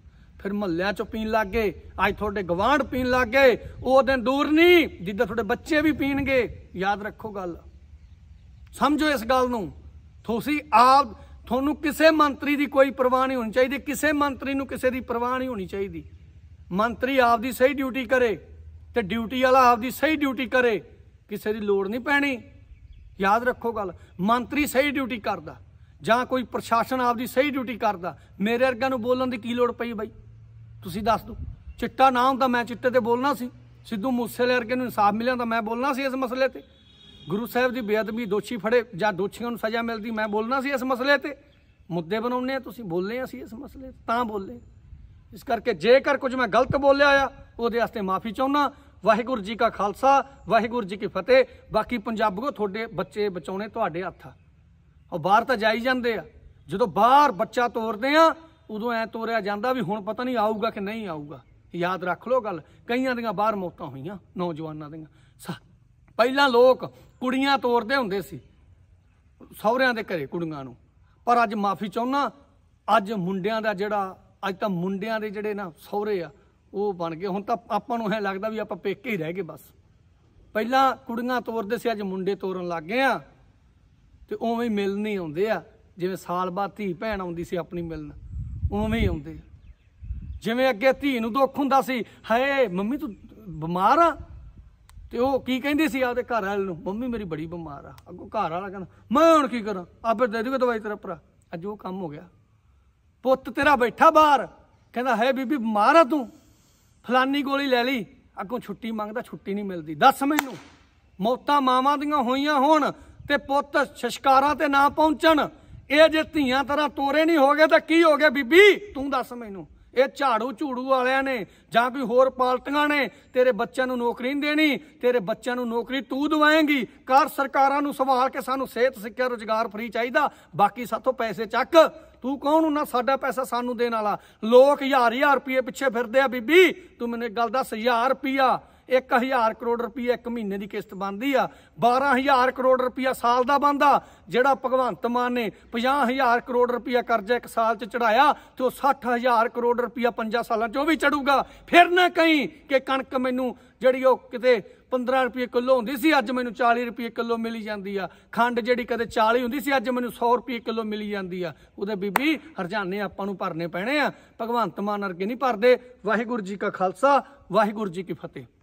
ਫਿਰ ਮਹੱਲਿਆਂ 'ਚ ਪੀਣ ਲੱਗ ਗਏ ਅੱਜ ਤੁਹਾਡੇ ਗਵਾਂਢ ਪੀਣ ਲੱਗ ਗਏ ਉਹ ਦਿਨ ਦੂਰ ਨਹੀਂ ਜਿੱਦਾਂ ਤੁਹਾਡੇ ਬੱਚੇ ਵੀ ਪੀਣਗੇ ਯਾਦ ਰੱਖੋ ਗੱਲ ਸਮਝੋ ਇਸ ਗੱਲ ਨੂੰ ਤੁਸੀਂ ਆਪ ਤੁਹਾਨੂੰ ਕਿਸੇ ਮੰਤਰੀ ਦੀ ਕੋਈ ਪਰਵਾਹ ਨਹੀਂ ਹੋਣੀ ਚਾਹੀਦੀ ਕਿਸੇ ਮੰਤਰੀ ਨੂੰ ਕਿਸੇ ਦੀ ਪਰਵਾਹ ਨਹੀਂ ਹੋਣੀ ਚਾਹੀਦੀ ਮੰਤਰੀ ਆਪ ਦੀ ਸਹੀ ਡਿਊਟੀ ਕਰੇ ਤੇ ਡਿਊਟੀ ਵਾਲਾ ਆਪ ਦੀ ਸਹੀ ਡਿਊਟੀ ਕਰੇ ਕਿਸੇ ਦੀ ਲੋੜ ਨਹੀਂ ਪੈਣੀ ਯਾਦ ਰੱਖੋ ਗੱਲ ਮੰਤਰੀ ਸਹੀ ਡਿਊਟੀ ਕਰਦਾ ਜਾਂ ਕੋਈ ਪ੍ਰਸ਼ਾਸਨ ਆਪਦੀ ਸਹੀ ਡਿਊਟੀ ਕਰਦਾ ਮੇਰੇ ਵਰਗਿਆਂ ਨੂੰ ਬੋਲਣ ਦੀ ਕੀ ਲੋੜ ਪਈ ਬਾਈ ਤੁਸੀਂ ਦੱਸ ਦਿਓ ਚਿੱਟਾ ਨਾ ਹੁੰਦਾ ਮੈਂ ਚਿੱਟੇ ਤੇ ਬੋਲਣਾ ਸੀ ਸਿੱਧੂ ਮੂਸੇਵਾਲੇ ਵਰਗੇ ਨੂੰ ਇਨਸਾਫ ਮਿਲਿਆ ਤਾਂ ਮੈਂ ਬੋਲਣਾ ਸੀ ਇਸ ਮਸਲੇ ਤੇ ਗੁਰੂ ਸਾਹਿਬ ਦੀ ਬੇਅਦਬੀ ਦੋਸ਼ੀ ਫੜੇ ਜਾਂ ਦੋਸ਼ੀਆਂ ਨੂੰ ਸਜ਼ਾ ਮਿਲਦੀ ਮੈਂ ਬੋਲਣਾ ਸੀ ਇਸ ਮਸਲੇ ਤੇ ਮੁੱਦੇ ਬਣਾਉਣੇ ਆ ਤੁਸੀਂ ਬੋਲੇ ਸੀ ਇਸ ਮਸਲੇ ਤਾਂ ਬੋਲੇ ਇਸ ਕਰਕੇ ਜੇਕਰ ਕੁਝ ਮੈਂ ਗਲਤ ਬੋਲਿਆ ਆ ਉਹਦੇ ਵਾਸਤੇ ਮਾਫੀ ਚਾਹੁੰਨਾ ਵਾਹਿਗੁਰੂ ਜੀ ਕਾ ਖਾਲਸਾ ਵਾਹਿਗੁਰੂ ਜੀ ਕੀ ਫਤਿਹ ਬਾਕੀ ਪੰਜਾਬ ਕੋ ਤੁਹਾਡੇ ਬੱਚੇ ਬਚਾਉਣੇ ਤੁਹਾਡੇ ਹੱਥ ਆ ਉਹ ਬਾਹਰ ਤਾਂ ਜਾਈ ਜਾਂਦੇ ਆ ਜਦੋਂ ਬਾਹਰ ਬੱਚਾ ਤੋਰਦੇ ਆ ਉਦੋਂ ਐ ਤੋਰਿਆ ਜਾਂਦਾ ਵੀ ਹੁਣ ਪਤਾ ਨਹੀਂ ਆਊਗਾ ਕਿ ਨਹੀਂ ਆਊਗਾ ਯਾਦ ਰੱਖ ਲਓ ਗੱਲ ਕਈਆਂ ਦੀਆਂ ਬਾਹਰ ਮੌਤਾਂ ਹੋਈਆਂ ਨੌਜਵਾਨਾਂ ਦੀਆਂ ਪਹਿਲਾਂ ਲੋਕ ਕੁੜੀਆਂ ਤੋਰਦੇ ਹੁੰਦੇ ਸੀ ਸਹੁਰਿਆਂ ਦੇ ਘਰੇ ਕੁੜੀਆਂ ਨੂੰ ਪਰ ਅੱਜ ਮਾਫੀ ਚਾਹੁੰਨਾ ਅੱਜ ਮੁੰਡਿਆਂ ਦਾ ਜਿਹੜਾ ਅੱਜ ਤਾਂ ਮੁੰਡਿਆਂ ਦੇ ਜਿਹੜੇ ਨਾ ਸਹੁਰੇ ਆ ਉਹ ਬਣ ਗਏ ਹੁਣ ਤਾਂ ਆਪਾਂ ਨੂੰ ਐ ਲੱਗਦਾ ਵੀ ਆਪਾਂ ਪੇਕੇ ਹੀ ਰਹਿ ਗਏ ਬਸ ਪਹਿਲਾਂ ਕੁੜੀਆਂ ਤੋਰਦੇ ਸੀ ਅੱਜ ਮੁੰਡੇ ਤੋਰਨ ਲੱਗ ਗਏ ਆ ਤੇ ਉਵੇਂ ਹੀ ਮਿਲਣ ਨਹੀਂ ਆਉਂਦੇ ਆ ਜਿਵੇਂ ਸਾਲ ਬਾਅਦ ਧੀ ਭੈਣ ਆਉਂਦੀ ਸੀ ਆਪਣੀ ਮਿਲਣ ਉਵੇਂ ਹੀ ਆਉਂਦੇ ਜਿਵੇਂ ਅੱਗੇ ਧੀ ਨੂੰ ਦੁੱਖ ਹੁੰਦਾ ਸੀ ਹਏ ਮੰਮੀ ਤੂੰ ਬਿਮਾਰ ਆ ਤੇ ਉਹ ਕੀ ਕਹਿੰਦੀ ਸੀ ਆਪਦੇ ਘਰ ਵਾਲੇ ਨੂੰ ਮੰਮੀ ਮੇਰੀ ਬੜੀ ਬਿਮਾਰ ਆ ਅੱਗੋਂ ਘਰ ਵਾਲਾ ਕਹਿੰਦਾ ਮੈਂ ਹੁਣ ਕੀ ਕਰਾਂ ਆਪੇ ਦੇ ਦੂਗਾ ਦਵਾਈ ਤੇਰਾ ਭਰਾ ਅੱਜ ਉਹ ਕੰਮ ਹੋ ਗਿਆ ਪੁੱਤ ਤੇਰਾ ਬੈਠਾ ਬਾਹਰ ਕਹਿੰਦਾ ਹੈ ਬੀਬੀ ਬਿਮਾਰ ਆ ਤੂੰ ਫਲਾਨੀ ਗੋਲੀ ਲੈ ਲਈ ਅੱਗੋਂ ਛੁੱਟੀ ਮੰਗਦਾ ਛੁੱਟੀ ਨਹੀਂ ਮਿਲਦੀ ਦੱਸ ਮੈਨੂੰ ਮੌਤਾਂ ਮਾਵਾਂ ਦੀਆਂ ਹੋਈਆਂ ਹੋਣ ਤੇ ਪੁੱਤ ਸ਼ਸ਼ਕਾਰਾਂ ਤੇ ਨਾ ਪਹੁੰਚਣ ਇਹ ਜੇ ਧੀਆਂ ਤਰ੍ਹਾਂ ਤੋਰੇ ਨਹੀਂ ਹੋਗੇ ਤਾਂ ਕੀ ਹੋ ਗਿਆ ਬੀਬੀ ਤੂੰ ਦੱਸ ਮੈਨੂੰ ਇਹ ਝਾੜੂ ਝੂੜੂ ਵਾਲਿਆਂ ਨੇ ਜਾਂ ਕੋਈ ਹੋਰ ਪਾਲਟੀਆਂ ਨੇ ਤੇਰੇ ਬੱਚਿਆਂ ਨੂੰ ਨੌਕਰੀ ਨਹੀਂ ਦੇਣੀ ਤੇਰੇ ਬੱਚਿਆਂ ਨੂੰ ਨੌਕਰੀ ਤੂੰ ਦਵਾਏਂਗੀ ਕਰ ਸਰਕਾਰਾਂ ਨੂੰ ਸਵਾਲ ਕੇ ਸਾਨੂੰ ਸਿਹਤ ਸਿੱਖਿਆ ਰੋਜ਼ਗਾਰ ਫ੍ਰੀ ਚਾਹੀਦਾ ਬਾਕੀ ਸਾਥੋਂ ਪੈਸੇ ਚੱਕ ਤੂੰ ਕੌਣ ਉਹਨਾਂ ਸਾਡਾ ਪੈਸਾ ਸਾਨੂੰ ਦੇਣ ਵਾਲਾ ਲੋਕ ਹਜ਼ਾਰ ਹਜ਼ਾਰ ਰੁਪਏ ਪਿੱਛੇ ਫਿਰਦੇ ਆ ਬੀਬੀ ਤੂੰ ਮੈਨੂੰ ਇੱਕ ਗੱਲ ਦੱਸ 1000 ਰੁਪਿਆ 1000 ਕਰੋੜ ਰੁਪਏ ਇੱਕ ਮਹੀਨੇ ਦੀ ਕਿਸ਼ਤ ਬਣਦੀ ਆ 12000 ਕਰੋੜ ਰੁਪਏ ਸਾਲ ਦਾ ਬਣਦਾ ਜਿਹੜਾ ਭਗਵੰਤ ਮਾਨ ਨੇ 50000 ਕਰੋੜ ਰੁਪਏ ਕਰਜ਼ਾ ਇੱਕ ਸਾਲ 'ਚ ਚੜਾਇਆ ਤੇ ਉਹ 60000 ਕਰੋੜ ਰੁਪਏ 5 ਸਾਲਾਂ 'ਚ ਉਹ ਵੀ ਚੜੂਗਾ ਫਿਰ ਨਾ ਕਹੀਂ ਕਿ ਕਣਕ ਮੈਨੂੰ ਜਿਹੜੀ ਉਹ ਕਿਤੇ 15 ਰੁਪਏ ਕਿਲੋ ਹੁੰਦੀ ਸੀ ਅੱਜ ਮੈਨੂੰ 40 ਰੁਪਏ ਕਿਲੋ ਮਿਲੀ ਜਾਂਦੀ ਆ ਖੰਡ ਜਿਹੜੀ ਕਦੇ 40 ਹੁੰਦੀ ਸੀ ਅੱਜ ਮੈਨੂੰ 100 ਰੁਪਏ ਕਿਲੋ ਮਿਲੀ ਜਾਂਦੀ ਆ ਉਹਦੇ ਬੀਬੀ ਹਰਜਾਨੇ ਆਪਾਂ ਨੂੰ ਭਰਨੇ ਪੈਣੇ ਆ ਭਗਵੰਤ ਮਾਨ ਅਰਗੇ ਨਹੀਂ ਭਰਦੇ ਵਾਹਿਗੁਰੂ ਜੀ ਕਾ ਖਾਲਸਾ ਵਾਹਿਗੁਰੂ ਜੀ ਕੀ ਫਤਿਹ